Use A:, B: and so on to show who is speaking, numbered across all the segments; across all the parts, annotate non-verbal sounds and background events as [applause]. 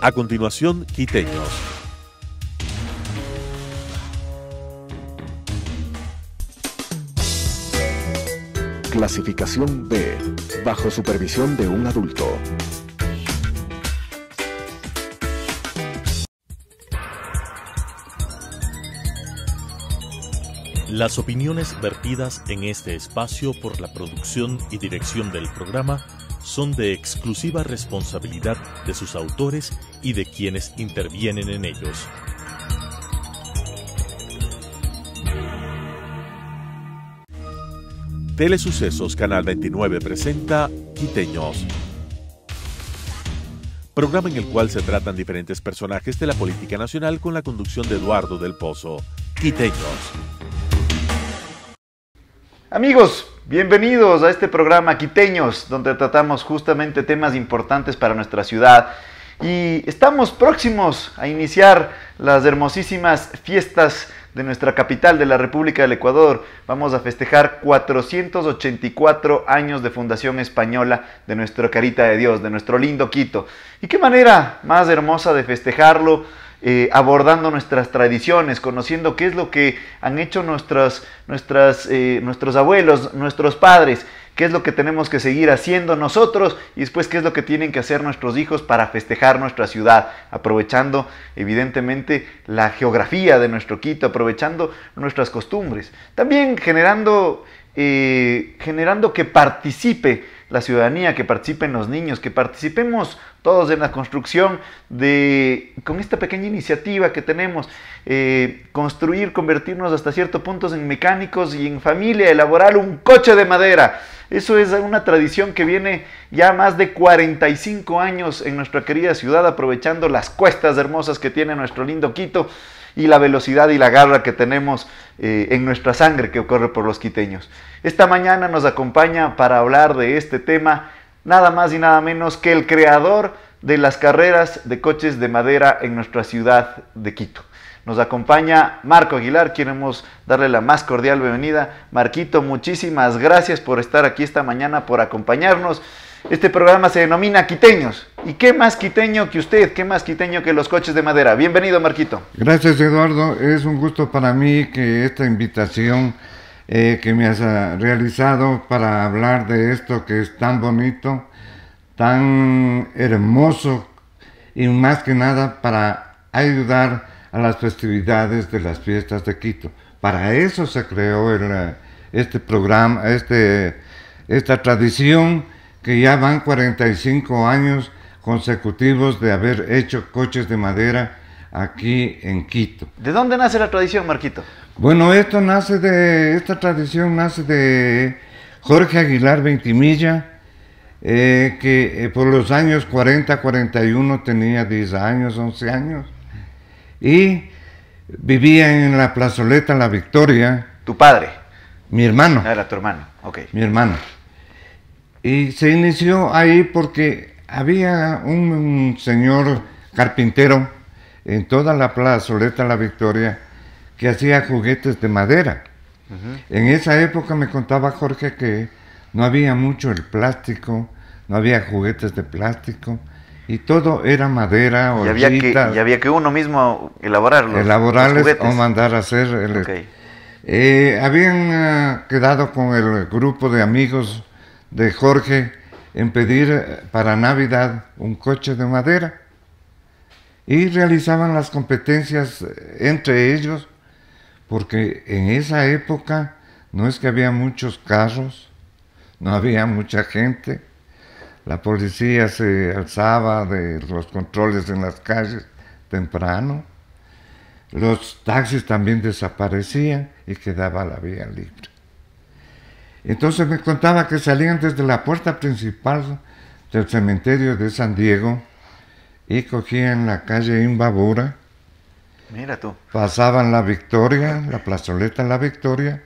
A: A continuación, Quiteños. Clasificación B, bajo supervisión de un adulto. Las opiniones vertidas en este espacio por la producción y dirección del programa son de exclusiva responsabilidad de sus autores y de quienes intervienen en ellos. Telesucesos Canal 29 presenta Quiteños. Programa en el cual se tratan diferentes personajes de la política nacional con la conducción de Eduardo del Pozo. Quiteños Amigos, bienvenidos a este
B: programa Quiteños, donde tratamos justamente temas importantes para nuestra ciudad. Y estamos próximos a iniciar las hermosísimas fiestas de nuestra capital de la República del Ecuador. Vamos a festejar 484 años de fundación española de nuestro Carita de Dios, de nuestro lindo Quito. ¿Y qué manera más hermosa de festejarlo? Eh, abordando nuestras tradiciones, conociendo qué es lo que han hecho nuestras, nuestras, eh, nuestros abuelos, nuestros padres, qué es lo que tenemos que seguir haciendo nosotros y después qué es lo que tienen que hacer nuestros hijos para festejar nuestra ciudad, aprovechando evidentemente la geografía de nuestro Quito, aprovechando nuestras costumbres, también generando, eh, generando que participe la ciudadanía, que participen los niños, que participemos todos en la construcción de, con esta pequeña iniciativa que tenemos, eh, construir, convertirnos hasta cierto punto en mecánicos y en familia, elaborar un coche de madera. Eso es una tradición que viene ya más de 45 años en nuestra querida ciudad, aprovechando las cuestas hermosas que tiene nuestro lindo Quito y la velocidad y la garra que tenemos eh, en nuestra sangre que ocurre por los quiteños. Esta mañana nos acompaña para hablar de este tema nada más y nada menos que el creador de las carreras de coches de madera en nuestra ciudad de Quito. Nos acompaña Marco Aguilar, queremos darle la más cordial bienvenida. Marquito, muchísimas gracias por estar aquí esta mañana, por acompañarnos. Este programa se denomina Quiteños. ¿Y qué más quiteño que usted? ¿Qué más quiteño que los coches de madera? Bienvenido, Marquito.
C: Gracias, Eduardo. Es un gusto para mí que esta invitación eh, que me has ah, realizado para hablar de esto que es tan bonito, tan hermoso y más que nada para ayudar a las festividades de las fiestas de Quito. Para eso se creó eh, este programa, este, esta tradición que ya van 45 años consecutivos de haber hecho coches de madera aquí en Quito. ¿De dónde nace la tradición, Marquito? Bueno, esto nace de, esta tradición nace de Jorge Aguilar Ventimilla, eh, que eh, por los años 40, 41 tenía 10 años, 11 años, y vivía en la plazoleta La Victoria. ¿Tu padre? Mi hermano. Ah, era tu hermano, ok. Mi hermano. Y se inició ahí porque había un, señor carpintero en toda la Plaza plazoleta La Victoria que hacía juguetes de madera. En esa época me contaba Jorge que no había mucho el plástico, no había juguetes de plástico y todo era madera o y había
B: que uno mismo elaborarlos. Elaborarles los o
C: mandar a hacer. El, este. eh, habían ah, quedado con el grupo de amigos de Jorge en pedir eh, para Navidad un coche de madera y realizaban las competencias eh, entre ellos porque en esa época no es que había muchos carros, no había mucha gente, la policía se alzaba de los controles en las calles temprano, los taxis también desaparecían y quedaba la vía libre. Entonces me contaba que salían desde la puerta principal del cementerio de San Diego y cogían la calle Imbabura. Mira tú. Pasaban la Victoria, la plazoleta La Victoria,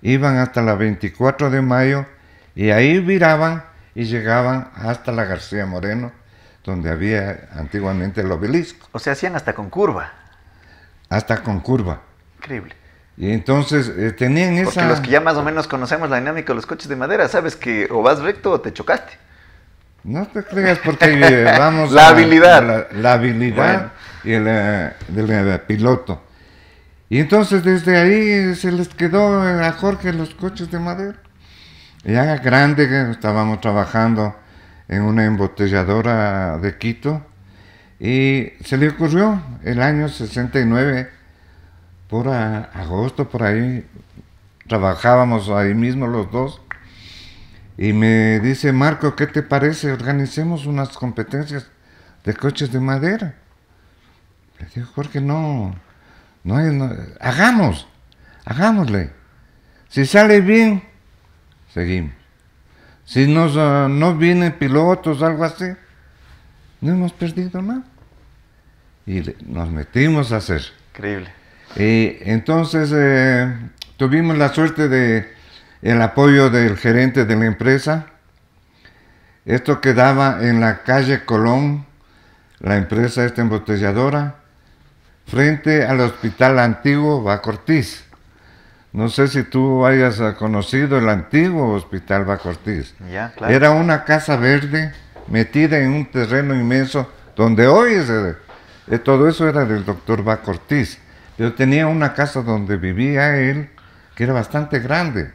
C: iban hasta la 24 de mayo y ahí viraban y llegaban hasta la García Moreno, donde había antiguamente el obelisco. O sea, hacían hasta con curva. Hasta con curva. Increíble. Y entonces eh, tenían esa... Porque los que
B: ya más o menos conocemos la dinámica de los coches de madera, sabes que o vas recto o te chocaste.
C: No te creas porque eh, [laughs] vamos... la, habilidad. la, habilidad. y el, eh, del piloto. Y entonces desde ahí se les quedó a Jorge los coches de madera. Ya grande, estábamos trabajando en una embotelladora de Quito y se le ocurrió el año 69 por agosto, por ahí, trabajábamos ahí mismo los dos. Y me dice, Marco, ¿qué te parece? Organicemos unas competencias de coches de madera. Le digo, Jorge, no, no, hagamos, hagámosle. Si sale bien, seguimos. Si nos, no vienen pilotos, algo así, no hemos perdido nada. Y nos metimos a hacer. Increíble entonces eh, tuvimos la suerte de el apoyo del gerente de la empresa. Esto quedaba en la calle Colón, la empresa esta embotelladora, frente al hospital antiguo Bacortiz. No sé si tú hayas ah, conocido el antiguo hospital Bacortiz. Ya, Era una casa verde metida en un terreno inmenso donde hoy eh, eh, todo eso era del doctor Bacortiz. Yo tenía una casa donde vivía él, que era bastante grande,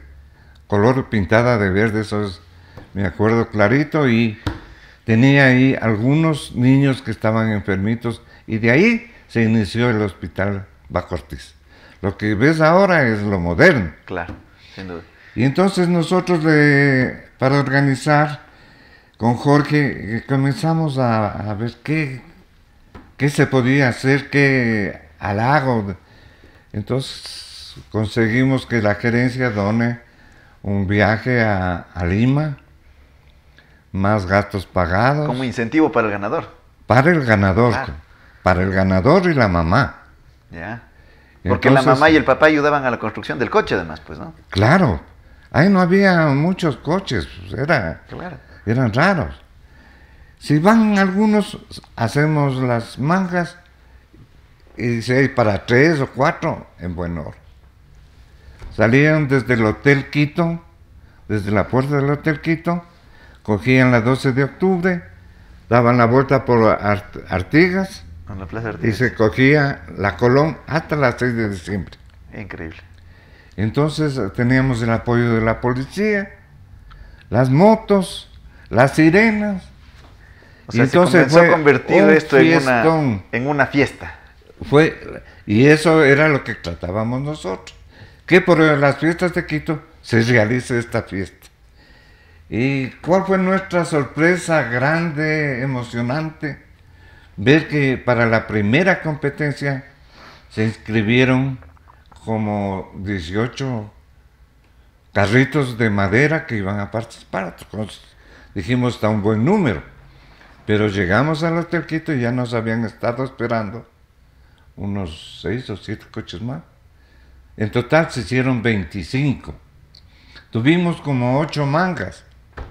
C: color pintada de verde, eso es, me acuerdo clarito, y tenía ahí algunos niños que estaban enfermitos, y de ahí se inició el hospital Bacortis. Lo que ves ahora es lo moderno.
B: Claro, sin duda.
C: Y entonces nosotros, para organizar, con Jorge eh, comenzamos a, ver qué, qué se podía hacer, qué lago... Entonces conseguimos que la gerencia done un viaje a, Lima, más gastos pagados. Como
B: incentivo para el ganador.
C: Para el ganador, ah. para el ganador y la mamá. Ya. Porque la mamá y el
B: papá ayudaban a la construcción del coche, además, pues, ¿no?
C: Claro. Ahí no había muchos coches, pues, era, eran raros. Si van algunos, hacemos las mangas y seis para tres o cuatro en buen Salían desde el Hotel Quito, desde la puerta del Hotel Quito, cogían las 12 de octubre, daban la vuelta por Artigas, y se cogía la Colón hasta las 6 de diciembre. Increíble. Entonces eh, teníamos el apoyo de la policía, las motos, las sirenas.
B: entonces se fue convertido esto
C: en una fiesta fue, y eso era lo que tratábamos nosotros, que por las fiestas de Quito se realice esta fiesta. ¿Y cuál fue nuestra sorpresa grande, emocionante? Ver que para la primera competencia se inscribieron como 18 carritos de madera que iban a participar. dijimos, está un buen número. Pero llegamos al Hotel Quito y ya nos habían estado esperando unos seis o siete coches más. En total se hicieron 25. Tuvimos como ocho mangas.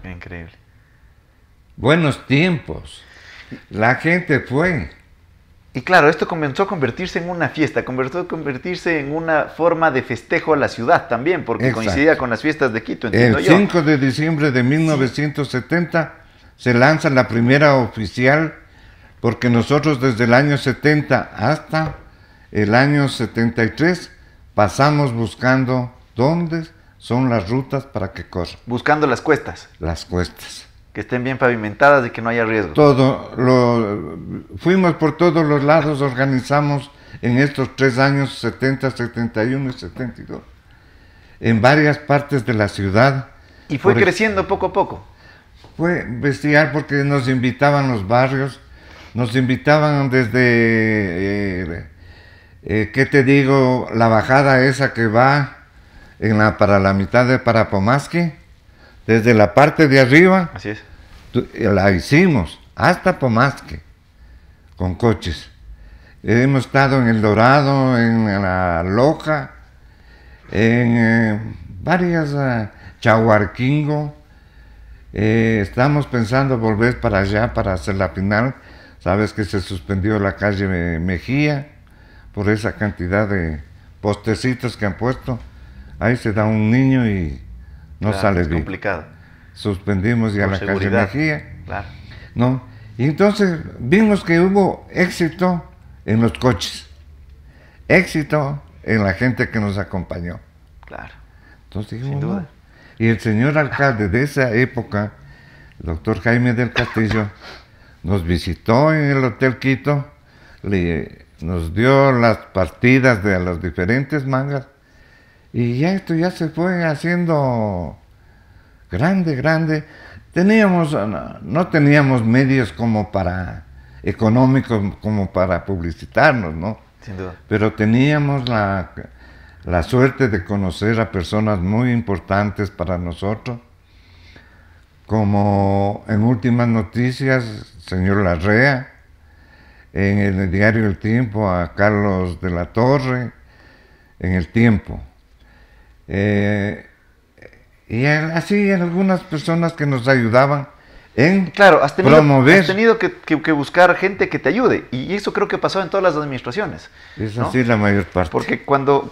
C: Increíble. Buenos tiempos. La gente fue.
B: Y claro, esto comenzó a convertirse en una fiesta, comenzó a convertirse en una forma de festejo a la ciudad también, porque coincidía con las fiestas de Quito. El 5
C: de diciembre de 1970 se lanza la primera oficial porque nosotros desde el año 70 hasta el año 73 pasamos buscando dónde son las rutas para que corran.
B: Buscando las cuestas.
C: Las cuestas.
B: Que estén bien pavimentadas y que no haya riesgo. Todo,
C: lo, fuimos por todos los lados, organizamos en estos tres años 70, 71 y 72, en varias partes de la ciudad. Y fue
B: creciendo poco a poco.
C: Fue investigar porque nos invitaban los barrios, nos invitaban desde, eh, eh, ¿qué te digo? La bajada esa que va en la, para la mitad de para Pomazque, desde la parte de arriba. Así es. Eh, la hicimos hasta Pomasque con coches. Hemos estado en El Dorado, en La Loja, en varias, ah, Chahuarquingo. estamos pensando volver para allá para hacer la final Sabes que se suspendió la calle Mejía por esa cantidad de postecitos que han puesto. Ahí se da un niño y no sale sale es complicado. Suspendimos ya la calle Mejía. Claro. ¿No? Y entonces vimos que hubo éxito en los coches, éxito en la gente que nos acompañó. Claro. Entonces duda. Y el señor alcalde de esa época, doctor Jaime del Castillo, [laughs] nos visitó en el Hotel Quito, nos dio las partidas de las diferentes mangas y ya esto ya se fue haciendo grande, grande. Teníamos, no, teníamos medios como para, económicos como para publicitarnos, ¿no? Pero teníamos la suerte de conocer a personas muy importantes para nosotros como en últimas noticias, señor Larrea, en el diario El Tiempo a Carlos de la Torre, en El Tiempo. Eh, y así en algunas personas que nos ayudaban en claro, has tenido,
B: que, buscar gente que te ayude. Y eso creo que pasó en todas las administraciones. Es así la mayor parte. Porque cuando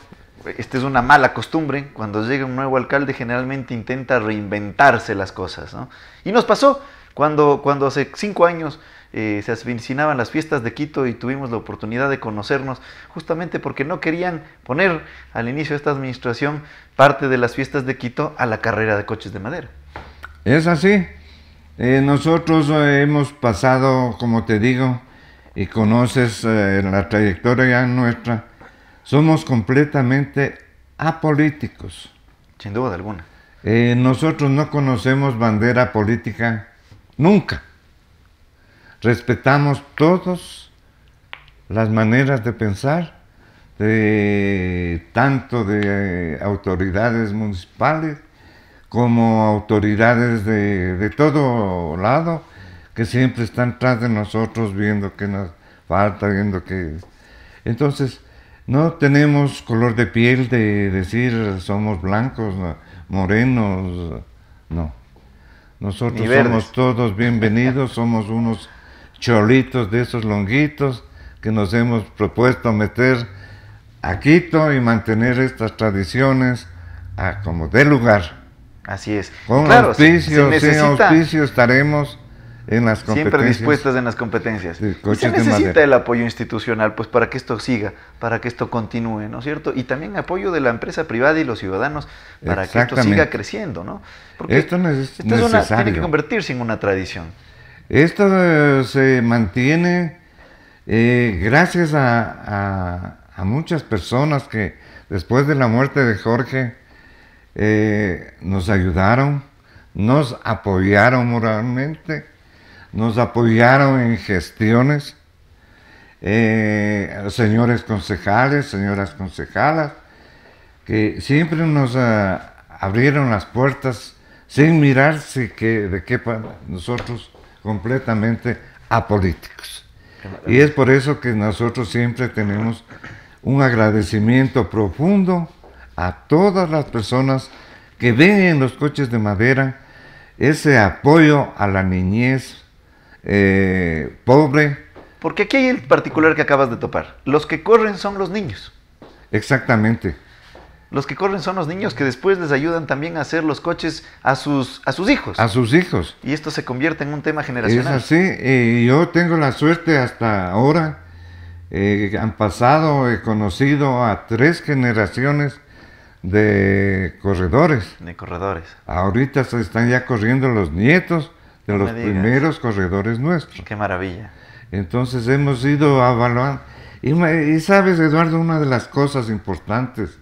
B: esta es una mala costumbre, cuando llega un nuevo alcalde generalmente intenta reinventarse las cosas. Y nos pasó cuando, cuando hace cinco años eh, se asesinaban las fiestas de Quito y tuvimos la oportunidad de conocernos, justamente porque no querían poner al inicio de esta administración parte de las fiestas de Quito a la carrera de coches de madera.
C: Es así. Eh, nosotros eh, hemos pasado, como te digo, y conoces la trayectoria ya nuestra somos completamente apolíticos. Sin duda alguna. Eh, nosotros no conocemos bandera política nunca. Respetamos todas las maneras de pensar, de, tanto de autoridades municipales como autoridades de, todo lado, que siempre están tras de nosotros viendo que nos falta, viendo que... Entonces, no tenemos color de piel de decir somos blancos, morenos, no. Nosotros somos todos bienvenidos, [laughs] somos unos cholitos de esos longuitos que nos hemos propuesto meter a Quito y mantener estas tradiciones a como de lugar. Así es. Con auspicio, sin auspicio estaremos Siempre dispuestas
B: en las competencias. se necesita el apoyo institucional, pues para que esto siga, para que esto continúe, ¿no es cierto? Y también apoyo de la empresa privada y los ciudadanos para que esto siga creciendo, ¿no?
C: esto, esto tiene que
B: convertirse en una tradición.
C: Esto eh, se mantiene eh, gracias a, muchas personas que después de la muerte de Jorge eh, nos ayudaron, nos apoyaron moralmente nos apoyaron en gestiones, eh, señores concejales, señoras concejalas, que siempre nos ah, abrieron las puertas sin mirarse que, de qué nosotros completamente apolíticos. Y es por eso que nosotros siempre tenemos un agradecimiento profundo a todas las personas que ven en los coches de madera ese apoyo a la niñez, eh, pobre. Porque aquí hay el
B: particular que acabas de topar. Los que corren son los niños.
C: Exactamente.
B: Los que corren son los niños que después les ayudan también a hacer los coches a sus, a sus hijos. A sus hijos. Y esto se convierte en un tema generacional. Es así.
C: y yo tengo la suerte hasta ahora. Eh, han pasado, he conocido a tres generaciones de corredores. De corredores. Ahorita se están ya corriendo los nietos de los primeros corredores nuestros. Qué maravilla. Entonces hemos ido evaluando. Y, y, sabes, Eduardo, una de las cosas importantes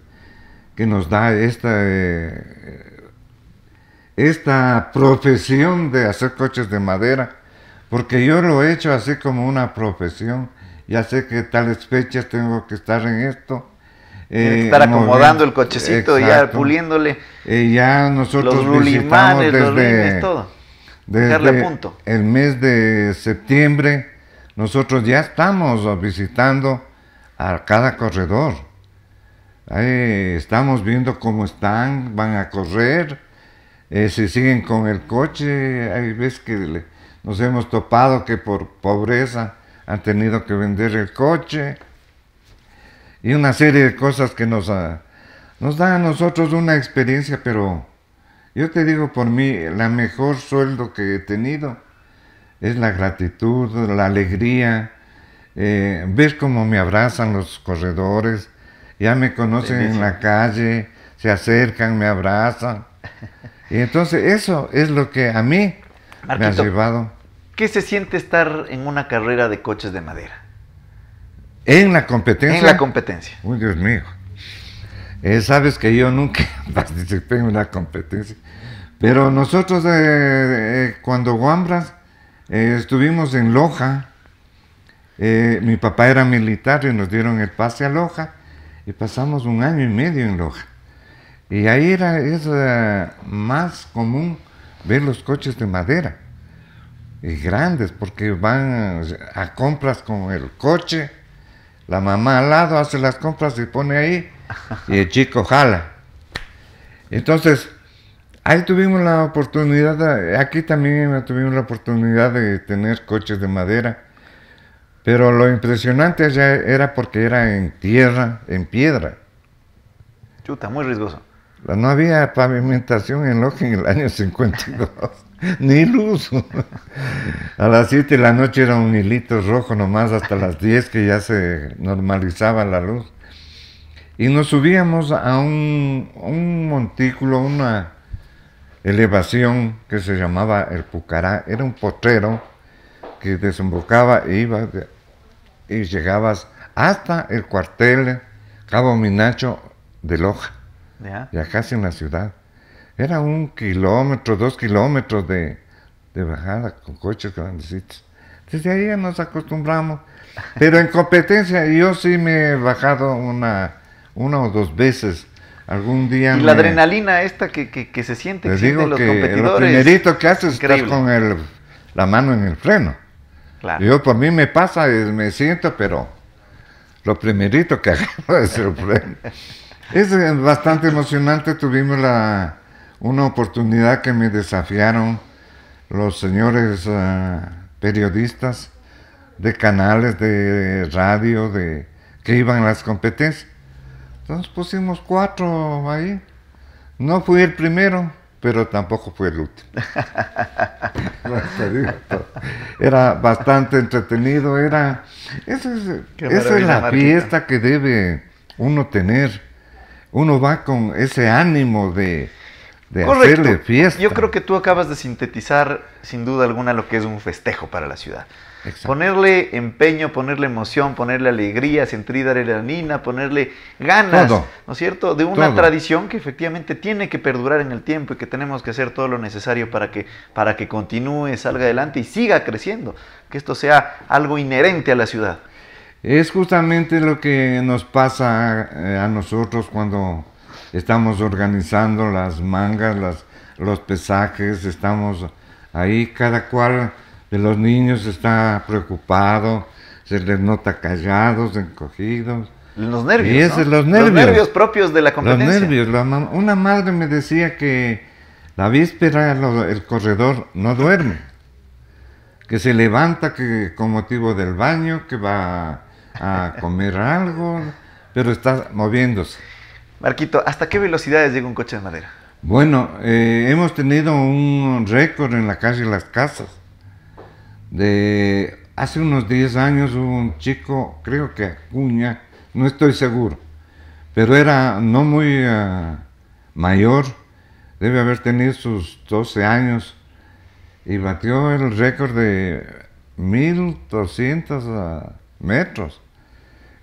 C: que nos da esta, eh, eh, esta profesión de hacer coches de madera, porque yo lo he hecho así como una profesión, ya sé que tales fechas tengo que estar en esto. Eh, estar acomodando el cochecito, ya puliéndole. ya nosotros los visitamos desde, todo. Desde el mes de septiembre nosotros ya estamos visitando a cada corredor. estamos viendo cómo están, van a correr, eh, si siguen con el coche, hay veces que nos hemos topado que por pobreza han tenido que vender el coche y una serie de cosas que nos ah, dan a nosotros una experiencia, pero yo te digo por mí, la mejor sueldo que he tenido es la gratitud, la alegría. Eh, ver cómo me abrazan los corredores, ya me conocen en la calle, se acercan, me abrazan. [laughs] Y entonces eso es lo que a mí me ha llevado.
B: ¿Qué se siente estar en una carrera de coches de madera?
C: En la competencia. En la competencia. Uy, Dios mío. Eh, sabes que yo nunca [laughs] participé en una competencia, pero nosotros eh, eh, cuando Guambras estuvimos en Loja, mi papá era militar y nos dieron el pase a Loja y pasamos un año y medio en Loja. Y ahí era, es más común ver los coches de madera, y grandes, porque van a compras con el coche, la mamá al lado hace las compras y pone ahí, y el chico jala. Entonces, ahí tuvimos la oportunidad, aquí también tuvimos la oportunidad de tener coches de madera, pero lo impresionante allá era porque era en tierra, en piedra.
B: Chuta, muy riesgoso.
C: No había pavimentación en Loja en el año 52, [laughs] ni luz. A las 7 de la noche era un hilito rojo nomás hasta las 10 que ya se normalizaba la luz y nos subíamos a un, montículo, una elevación que se llamaba el Pucará. Era un potrero que desembocaba e iba y llegabas hasta el cuartel Cabo Minacho de Loja, ya casi en la ciudad. Era un kilómetro, dos kilómetros de, de bajada con coches grandecitos. Desde ahí ya nos acostumbramos. Pero en competencia yo sí me he bajado una una o dos veces. Algún día. Y la
B: adrenalina esta que, se siente, que digo los que Lo primerito
C: que haces estar con el, la mano en el freno. Claro. Yo, por pues, mí me pasa, me siento, pero lo primerito que [laughs] hago es el freno. es bastante emocionante. Tuvimos la, una oportunidad que me desafiaron los señores ah, periodistas de canales de radio de que iban a las competencias entonces pusimos cuatro ahí. No fui el primero, pero tampoco fue el último. [laughs] era bastante entretenido, era... Esa es, la fiesta que debe uno tener. Uno va con ese ánimo de, de hacerle fiesta. Yo creo
B: que tú acabas de sintetizar, sin duda alguna, lo que es un festejo para la ciudad. Ponerle empeño, ponerle emoción, ponerle alegría, sentir adrenalina, ponerle ganas, ¿no es cierto? De una tradición que efectivamente tiene que perdurar en el tiempo y que tenemos que hacer todo lo necesario para que, para que continúe, salga adelante y siga creciendo, que esto sea algo inherente a la ciudad.
C: Es justamente lo que nos pasa eh, a, nosotros cuando estamos organizando las mangas, los pesajes, estamos ahí cada cual los niños está preocupado, se les nota callados, encogidos. Los nervios. los nervios. propios de la competencia. Los nervios. una madre me decía que la víspera el corredor no duerme, que se levanta que, con motivo del baño, que va a comer algo, pero está moviéndose. Marquito, ¿hasta
B: qué velocidades llega un coche de madera?
C: Bueno, eh, hemos tenido un récord en la calle Las Casas de hace unos 10 años un chico, creo que Acuña, no estoy seguro, pero era no muy eh, mayor, debe haber tenido sus 12 años y batió el récord de 1200 eh, metros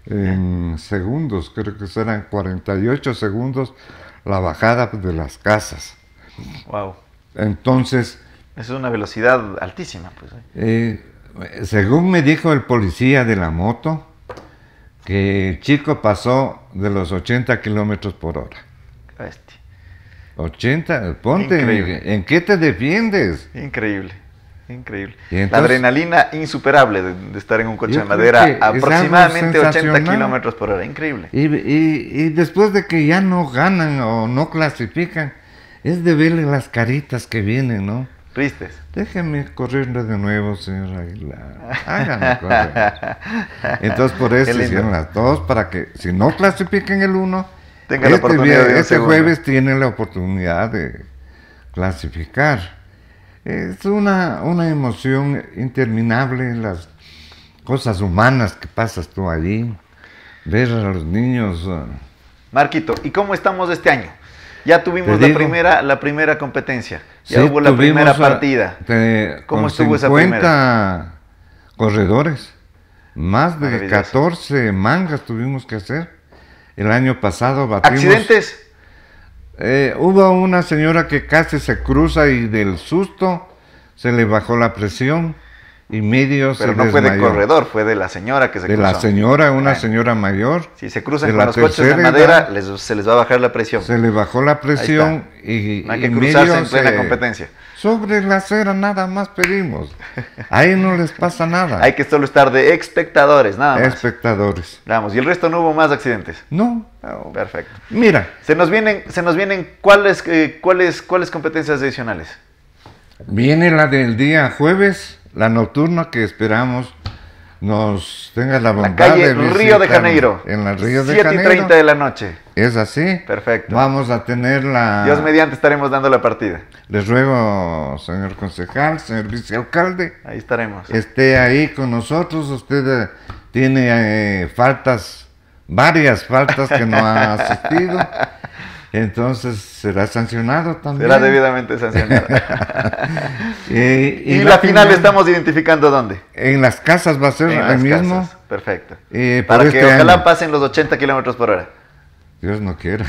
C: en segundos, creo que serán 48 segundos la bajada de las casas. Wow. Entonces,
B: es una velocidad altísima, pues.
C: ¿eh? Eh, según me dijo el policía de la moto, que el chico pasó de los 80 kilómetros por hora. 80, ponte, ¿en qué te defiendes?
B: Increíble, increíble. la adrenalina insuperable de, estar en un coche de madera aproximadamente 80 kilómetros por hora, increíble.
C: Y, y, y, después de que ya no ganan o no clasifican, es de verle las caritas que vienen, ¿no? Tristes. Déjenme corriendo de nuevo, señor Aguilar. Háganme correr. Entonces, por eso hicieron las dos, para que si no clasifiquen el uno, este, este jueves tienen la oportunidad de clasificar. Es una, una emoción interminable las cosas humanas que pasas tú allí, ver a los niños. Ah.
B: Marquito, ¿y cómo estamos este año? Ya tuvimos la primera, la primera competencia. Ya hubo la primera partida.
C: ¿Cómo estuvo esa primera? corredores. Más de 14 mangas tuvimos que hacer. El año pasado ¿Accidentes? Eh, hubo una señora que casi se cruza y del susto se le bajó la presión y Pero no fue de corredor,
B: fue de la señora que se cruzó. la
C: señora, una señora mayor. Si se cruzan con los coches de madera,
B: se les va a bajar la presión. Se
C: le bajó la presión y, competencia. Sobre la acera nada más pedimos. [laughs] Ahí no les pasa nada. hay
B: que solo estar de espectadores, nada más.
C: Espectadores.
B: Vamos, y el resto no hubo más accidentes. No. perfecto. Mira, se nos vienen se nos vienen cuáles eh, cuáles cuáles competencias adicionales.
C: Viene la del día jueves la nocturna que esperamos nos tenga la bondad en calle Río de Janeiro. En la Río de Janeiro. 30 de la noche. ¿Es así? Perfecto. Vamos a tener la... Dios
B: mediante estaremos dando la partida.
C: Les ruego, señor concejal, señor vicealcalde. Ahí estaremos. Esté ahí con nosotros. Usted eh, tiene eh, faltas, varias faltas que no ha asistido. [laughs] entonces será sancionado también. Será debidamente sancionado. [laughs] y, la, final,
B: estamos identificando dónde.
C: En las casas va a ser el mismo. Perfecto. Para este que ojalá
B: pasen los 80 kilómetros por hora.
C: Dios no quiera.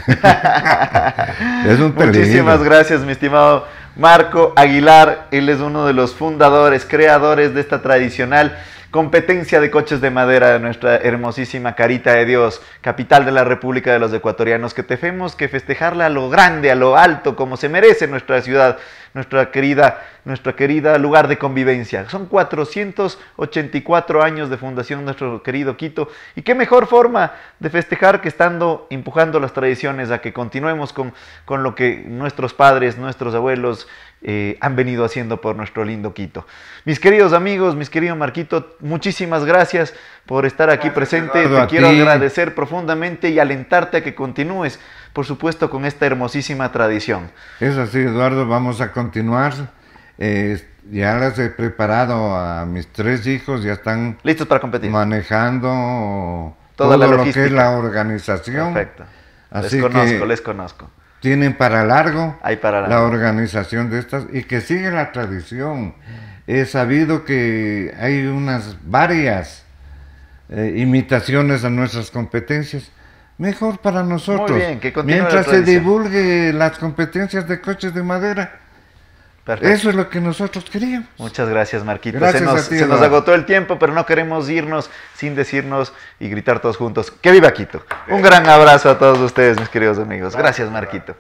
C: [laughs] es un Muchísimas
B: gracias, mi estimado Marco Aguilar. Él es uno de los fundadores, creadores de esta tradicional competencia de coches de madera de nuestra hermosísima Carita de Dios, capital de la República de los Ecuatorianos, que te tenemos que festejarla a lo grande, a lo alto, como se merece nuestra ciudad, nuestra querida, nuestra querida lugar de convivencia. Son 484 años de fundación nuestro querido Quito, y qué mejor forma de festejar que estando empujando las tradiciones a que continuemos con, con lo que nuestros padres, nuestros abuelos, eh, han venido haciendo por nuestro lindo Quito. Mis queridos amigos, mis queridos Marquito, muchísimas gracias por estar aquí presente. Te quiero agradecer profundamente y alentarte a que continúes, por supuesto, con esta hermosísima tradición.
C: Es así, Eduardo, vamos a continuar. Eh, ya las he preparado a mis tres hijos, ya están listos para competir. Manejando Toda todo la lo que es la organización. Perfecto. Así les conozco, les conozco tienen para largo, la organización de estas y que sigue la tradición. He sabido que hay unas varias eh, imitaciones a nuestras competencias. Mejor para nosotros. Mientras se divulgue las competencias de coches de madera, eso es lo que nosotros queríamos.
B: Muchas gracias, Marquito. se nos, agotó el tiempo, pero no queremos irnos sin decirnos y gritar todos juntos. ¡Que viva Quito! Un gran abrazo a todos ustedes, mis queridos amigos. Gracias,
A: Marquito.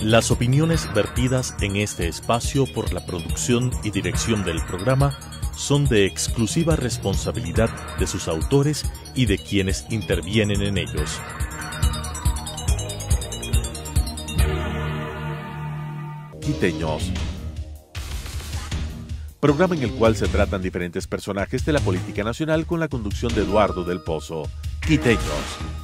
A: Las opiniones vertidas en este espacio por la producción y dirección del programa son de exclusiva responsabilidad de sus autores y de quienes intervienen en ellos. quiteños. Programa en el cual se tratan diferentes personajes de la política nacional con la conducción de Eduardo del Pozo. Quiteños